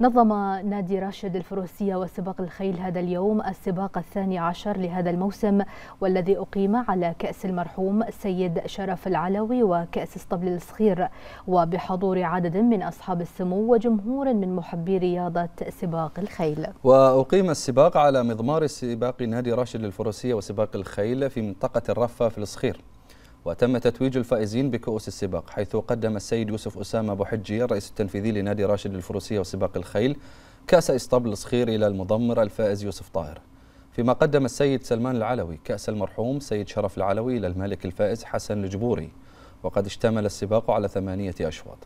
نظم نادي راشد الفروسية وسباق الخيل هذا اليوم السباق الثاني عشر لهذا الموسم والذي أقيم على كأس المرحوم سيد شرف العلوي وكأس اسطبل الصخير وبحضور عدد من أصحاب السمو وجمهور من محبي رياضة سباق الخيل وأقيم السباق على مضمار سباق نادي راشد الفروسية وسباق الخيل في منطقة الرفة في الصخير وتم تتويج الفائزين بكؤوس السباق حيث قدم السيد يوسف أسامة أبو الرئيس التنفيذي لنادي راشد الفروسية وسباق الخيل كأس إسطبل الصخير إلى المضمر الفائز يوسف طاهر فيما قدم السيد سلمان العلوي كأس المرحوم سيد شرف العلوي إلى الملك الفائز حسن الجبوري وقد اشتمل السباق على ثمانية أشواط